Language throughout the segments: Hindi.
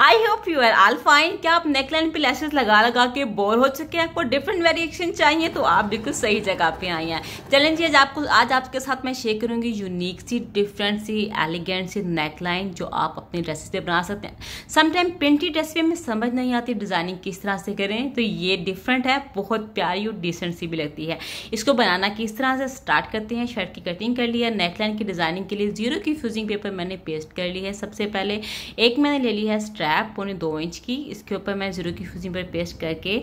I hope you are all fine क्या आप नेकलाइन पे लैशेस लगा लगा के बोर हो चुके हैं आपको डिफरेंट वेरिएशन चाहिए तो आप बिल्कुल सही जगह पे आई हैं चैलेंज आज आपको आज आपके साथ मैं शेयर करूंगी यूनिक सी डिफरेंट सी एलिगेंट सी नेकलाइन जो आप अपनी ड्रेसेस पे बना सकते हैं समटाइम प्रिंटेड ड्रेस पे हमें समझ नहीं आती डिज़ाइनिंग किस तरह से करें तो ये डिफरेंट है बहुत प्यारी और डिसेंट सी भी लगती है इसको बनाना किस तरह से स्टार्ट करते हैं शर्ट की कटिंग कर ली है नेकलाइन की डिज़ाइनिंग के लिए जीरो की फ्यूजिंग पेपर मैंने पेस्ट कर ली है सबसे पहले एक मैंने ले ली है स्ट्रैप पौने दो इंच की इसके ऊपर मैं ज़ीरो की फ्यूजिंग पर पेस्ट करके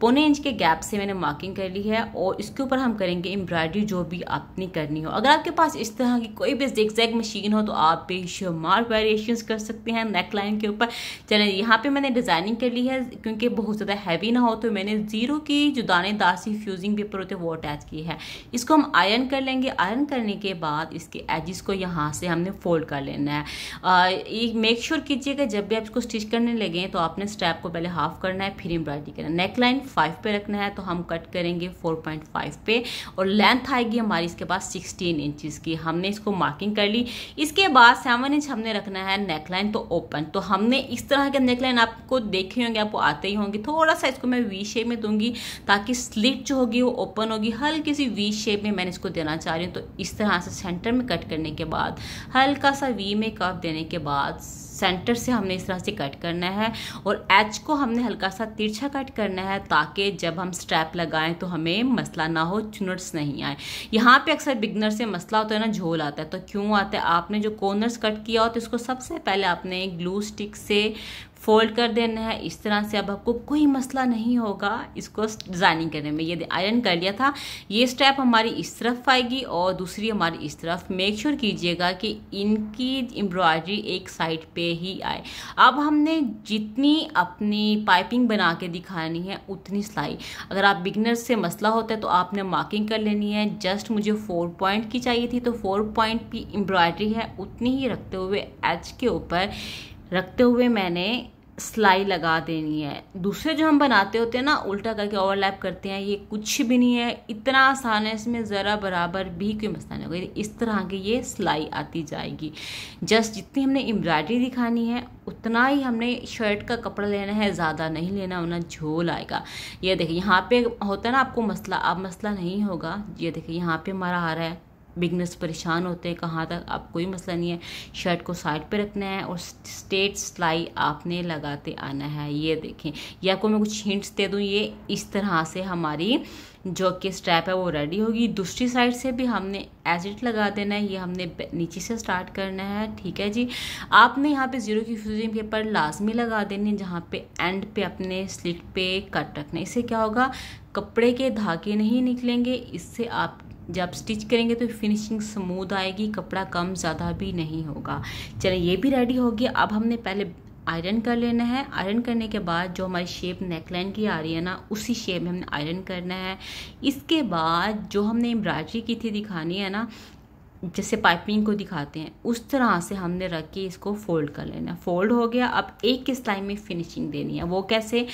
पौने इंच के गैप से मैंने मार्किंग कर ली है और इसके ऊपर हम करेंगे एम्ब्रॉयडरी जो भी आपने करनी हो अगर आपके पास इस तरह की कोई भी एग्जैक्ट मशीन हो तो आप बेशुमार वेरिएशन कर सकते हैं नेक लाइन के ऊपर चले यहाँ पर मैंने डिज़ाइनिंग कर ली है क्योंकि बहुत ज़्यादा हैवी ना हो तो मैंने ज़ीरो की जो दानेदार सी फ्यूजिंग पेपर होते वो अटैच की है इसको हम आयरन कर लेंगे आयरन करने के बाद इसके एजिस को यहाँ से हमने फोल्ड कर लेना है मेक श्योर कीजिएगा जब भी आप इसको स्टिच करने लगे तो आपने स्ट्रैप को पहले हाफ करना है फिर एम्ब्रॉयडरी करना है नेक लाइन फाइव पे रखना है तो हम कट करेंगे फोर पॉइंट फाइव पे और लेंथ आएगी हमारी इसके पास सिक्सटीन इंचज़ की हमने इसको मार्किंग कर ली इसके बाद सेवन इंच हमने रखना है नेक लाइन तो ओपन तो हमने इस तरह के नेक लाइन आपको देखे होंगे आपको आते ही होंगे थोड़ा सा इसको मैं वी शेप में दूंगी ताकि स्लिट जो होगी वो ओपन होगी हल्की सी वी शेप में मैंने इसको देना चाह रही हूँ तो इस तरह से सेंटर में कट करने के बाद हल्का सा वी में कप देने के बाद सेंटर से हमने इस तरह से कट करना है और एच को हमने हल्का सा तिरछा कट करना है ताकि जब हम स्ट्रैप लगाएं तो हमें मसला ना हो चुनर्स नहीं आए यहाँ पे अक्सर बिगनर से मसला होता है ना झोल आता है तो क्यों आता है आपने जो कॉर्नर्स कट किया हो तो इसको सबसे पहले आपने ग्लू स्टिक से फोल्ड कर देना है इस तरह से अब आपको कोई मसला नहीं होगा इसको डिज़ाइनिंग करने में यदि आयरन कर लिया था ये स्टेप हमारी इस तरफ आएगी और दूसरी हमारी इस तरफ मेक श्योर कीजिएगा कि इनकी एम्ब्रॉयडरी एक साइड पे ही आए अब हमने जितनी अपनी पाइपिंग बना के दिखानी है उतनी सिलाई अगर आप बिगनर से मसला होता है तो आपने मार्किंग कर लेनी है जस्ट मुझे फोर पॉइंट की चाहिए थी तो फोर पॉइंट की एम्ब्रॉयडरी है उतनी ही रखते हुए एच के ऊपर रखते हुए मैंने सिलाई लगा देनी है दूसरे जो हम बनाते होते हैं ना उल्टा करके ओवरलैप करते हैं ये कुछ भी नहीं है इतना आसान है इसमें ज़रा बराबर भी कोई मसला नहीं होगा इस तरह की ये सिलाई आती जाएगी जस्ट जितनी हमने एम्ब्रॉयडरी दिखानी है उतना ही हमने शर्ट का कपड़ा लेना है ज़्यादा नहीं लेना वरना झोल आएगा ये देखिए यहाँ पे होता है ना आपको मसला अब मसला नहीं होगा ये देखिए यहाँ पे हमारा आ रहा है बिगनर्स परेशान होते हैं कहाँ तक आप कोई मसला नहीं है शर्ट को साइड पे रखना है और स्टेट सिलाई आपने लगाते आना है ये देखें या को मैं कुछ हिंट्स दे दूँ ये इस तरह से हमारी जो कि स्ट्रैप है वो रेडी होगी दूसरी साइड से भी हमने एजिट लगा देना है ये हमने नीचे से स्टार्ट करना है ठीक है जी आपने यहाँ पे ज़ीरो की फ्यूजिंग पेपर लाजमी लगा देनी है जहाँ पे एंड पे अपने स्लिट पे कट रखना इससे क्या होगा कपड़े के धागे नहीं निकलेंगे इससे आप जब स्टिच करेंगे तो फिनिशिंग स्मूथ आएगी कपड़ा कम ज़्यादा भी नहीं होगा चलिए ये भी रेडी होगी अब हमने पहले आयरन कर लेना है आयरन करने के बाद जो हमारी शेप नेकलाइन की आ रही है ना उसी शेप में हमने आयरन करना है इसके बाद जो हमने एम्ब्रॉयडरी की थी दिखानी है ना जैसे पाइपिंग को दिखाते हैं उस तरह से हमने रख के इसको फोल्ड कर लेना फोल्ड हो गया अब एक किस टाइम में फिनिशिंग देनी है वो कैसे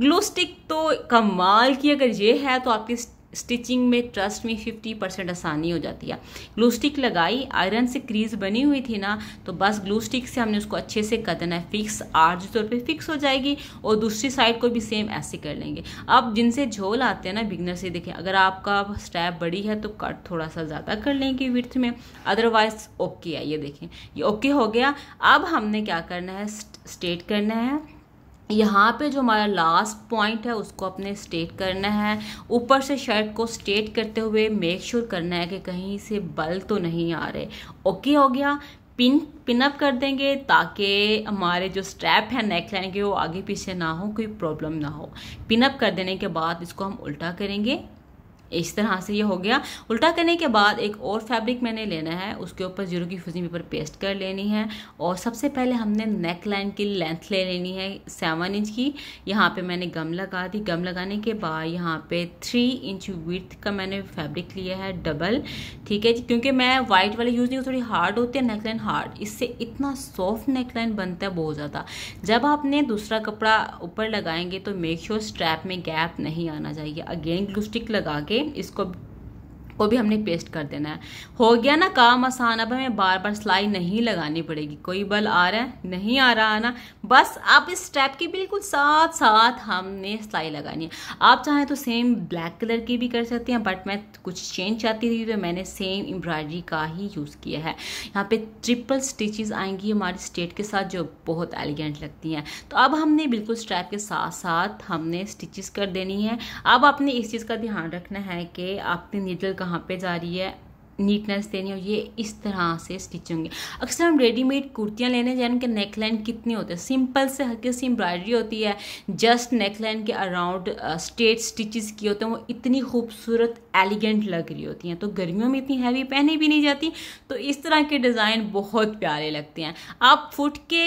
ग्लो स्टिक तो कमाल की अगर ये है तो आपकी स्टिचिंग में ट्रस्ट में फिफ्टी परसेंट आसानी हो जाती है ग्लू स्टिक लगाई आयरन से क्रीज बनी हुई थी ना तो बस ग्लू स्टिक से हमने उसको अच्छे से कर देना है फिक्स आर्ज तौर पे फिक्स हो जाएगी और दूसरी साइड को भी सेम ऐसे कर लेंगे अब जिनसे झोल आते हैं ना बिगनर से देखें अगर आपका स्टैप बड़ी है तो कट थोड़ा सा ज़्यादा कर लेंगे विर्थ में अदरवाइज ओके है ये देखें ये ओके हो गया अब हमने क्या करना है स्टेट करना है यहाँ पे जो हमारा लास्ट पॉइंट है उसको अपने स्टेट करना है ऊपर से शर्ट को स्टेट करते हुए मेक श्योर sure करना है कि कहीं से बल तो नहीं आ रहे ओके हो गया पिन पिनअप कर देंगे ताकि हमारे जो स्ट्रैप है नेक लाइन के वो आगे पीछे ना हो कोई प्रॉब्लम ना हो पिनअप कर देने के बाद इसको हम उल्टा करेंगे इस तरह से ये हो गया उल्टा करने के बाद एक और फैब्रिक मैंने लेना है उसके ऊपर जीरो की फ्यूजिंग पेपर पेस्ट कर लेनी है और सबसे पहले हमने नेक लाइन की लेंथ ले लेनी है सेवन इंच की यहाँ पे मैंने गम लगा दी गम लगाने के बाद यहाँ पे थ्री इंच विथ का मैंने फैब्रिक लिया है डबल ठीक है क्योंकि मैं वाइट वाले यूज़ नहीं थोड़ी हार्ड होती है नेक लाइन हार्ड इससे इतना सॉफ्ट नेक लाइन बनता है बहुत ज़्यादा जब आपने दूसरा कपड़ा ऊपर लगाएंगे तो मेक श्योर स्ट्रैप में गैप नहीं आना चाहिए अगेन ग्लू स्टिक लगा के इसको को भी हमने पेस्ट कर देना है हो गया ना काम आसान अब हमें बार बार सिलाई नहीं लगानी पड़ेगी कोई बल आ रहा है नहीं आ रहा ना बस आप इस स्टेप के बिल्कुल साथ साथ हमने सिलाई लगानी है आप चाहें तो सेम ब्लैक कलर की भी कर सकते हैं बट मैं कुछ चेंज चाहती थी तो मैंने सेम एम्ब्रॉयडरी का ही यूज़ किया है यहाँ पर ट्रिपल स्टिचेज आएंगी हमारी स्टेट के साथ जो बहुत एलिगेंट लगती हैं तो अब हमने बिल्कुल स्ट्रैप के साथ साथ हमने स्टिचेस कर देनी है अब आपने इस चीज़ का ध्यान रखना है कि आपने नीडल का कहाँ पे जा रही है नीटनेस देनी हो ये इस तरह से स्टिच होंगे अक्सर हम रेडीमेड कुर्तियाँ लेने जाए उनके नेकलाइन कितनी होते हैं सिंपल से हल्की सी एम्ब्रॉयडरी होती है जस्ट नेकलाइन के अराउंड स्ट्रेट स्टिचेस की होते हैं वो इतनी खूबसूरत एलिगेंट लग रही होती हैं तो गर्मियों में इतनी हैवी पहने भी नहीं जाती तो इस तरह के डिज़ाइन बहुत प्यारे लगते हैं आप फुट के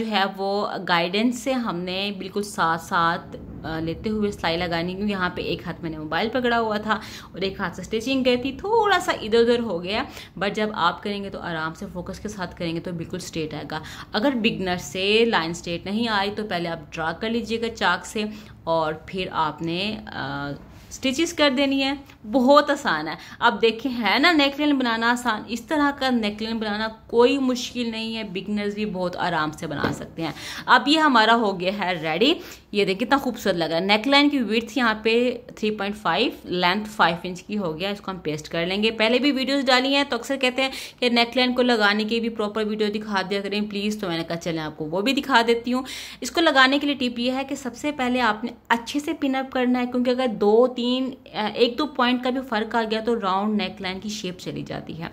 जो है वो गाइडेंस से हमने बिल्कुल साथ साथ लेते हुए सिलाई लगानी क्योंकि यहाँ पे एक हाथ मैंने मोबाइल पकड़ा हुआ था और एक हाथ से स्टिचिंग गई थी थोड़ा सा इधर उधर हो गया बट जब आप करेंगे तो आराम से फोकस के साथ करेंगे तो बिल्कुल स्ट्रेट आएगा अगर बिगनर से लाइन स्ट्रेट नहीं आई तो पहले आप ड्रा कर लीजिएगा चाक से और फिर आपने स्टिचेस कर देनी है बहुत आसान है अब देखें है ना नेकलाइन बनाना आसान इस तरह का नेकलाइन बनाना कोई मुश्किल नहीं है बिगनर्स भी बहुत आराम से बना सकते हैं अब ये हमारा हो गया है रेडी ये देखिए कितना खूबसूरत लग रहा है नेक लाइन की विथ यहाँ पे 3.5 लेंथ 5 इंच की हो गया इसको हम पेस्ट कर लेंगे पहले भी वीडियोस डाली हैं तो अक्सर कहते हैं कि नेक लाइन को लगाने की भी प्रॉपर वीडियो दिखा दिया करें प्लीज़ तो मैंने कहा चलें आपको वो भी दिखा देती हूँ इसको लगाने के लिए टिप ये है कि सबसे पहले आपने अच्छे से पिनअप करना है क्योंकि अगर दो तीन एक दो पॉइंट का भी फ़र्क आ गया तो राउंड नेक लाइन की शेप चली जाती है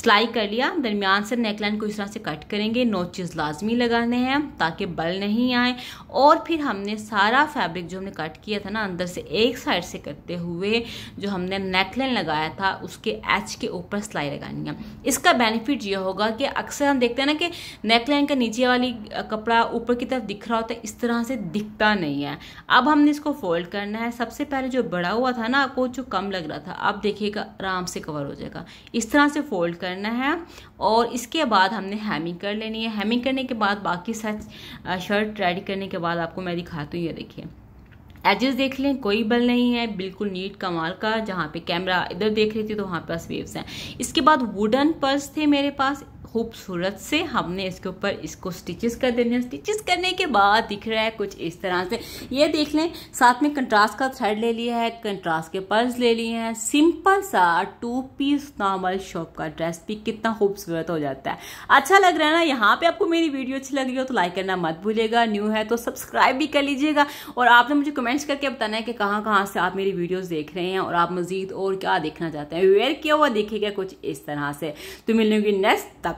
सिलाई कर लिया दरमियान से नेक लाइन को इस तरह से कट करेंगे नोचेज़ लाजमी लगाने हैं ताकि बल नहीं आए और फिर हमने हमने सारा फैब्रिक जो हमने कट किया था ना अंदर से एक साइड से करते हुए जो हमने नेकलाइन लगाया था उसके एच के ऊपर सिलाई लगानी है इसका बेनिफिट ये होगा कि अक्सर हम देखते हैं ना कि नेकलाइन का नीचे वाली कपड़ा ऊपर की तरफ दिख रहा होता है इस तरह से दिखता नहीं है अब हमने इसको फोल्ड करना है सबसे पहले जो बड़ा हुआ था ना आपको जो कम लग रहा था अब देखिएगा आराम से कवर हो जाएगा इस तरह से फोल्ड करना है और इसके बाद हमने हैमिंग कर लेनी है हैमिंग करने के बाद बाकी सच शर्ट रेडी करने के बाद आपको मैं दिखा तो ये देखिए एजेस देख लें कोई बल नहीं है बिल्कुल नीट कमाल का जहाँ पे कैमरा इधर देख रही थी तो वहाँ पास वेव्स हैं इसके बाद वुडन पर्स थे मेरे पास खूबसूरत से हमने इसके ऊपर इसको स्टिचेस कर देने हैं स्टिचेस करने के बाद दिख रहा है कुछ इस तरह से ये देख लें साथ में कंट्रास्ट का थ्रेड ले लिया है कंट्रास्ट के पर्स ले लिए हैं सिंपल सा टू पीस नॉर्मल शॉप का ड्रेस भी कितना खूबसूरत हो जाता है अच्छा लग रहा है ना यहाँ पर आपको मेरी वीडियो अच्छी लग रही हो तो लाइक करना मत भूलेगा न्यू है तो सब्सक्राइब भी कर लीजिएगा और आपने मुझे कमेंट्स करके बताना है कि कहाँ कहाँ से आप मेरी वीडियोज़ देख रहे हैं और आप मज़ीद और क्या देखना चाहते हैं वेयर किया हुआ देखेगा कुछ इस तरह से तो मिलेंगे नेक्स्ट तक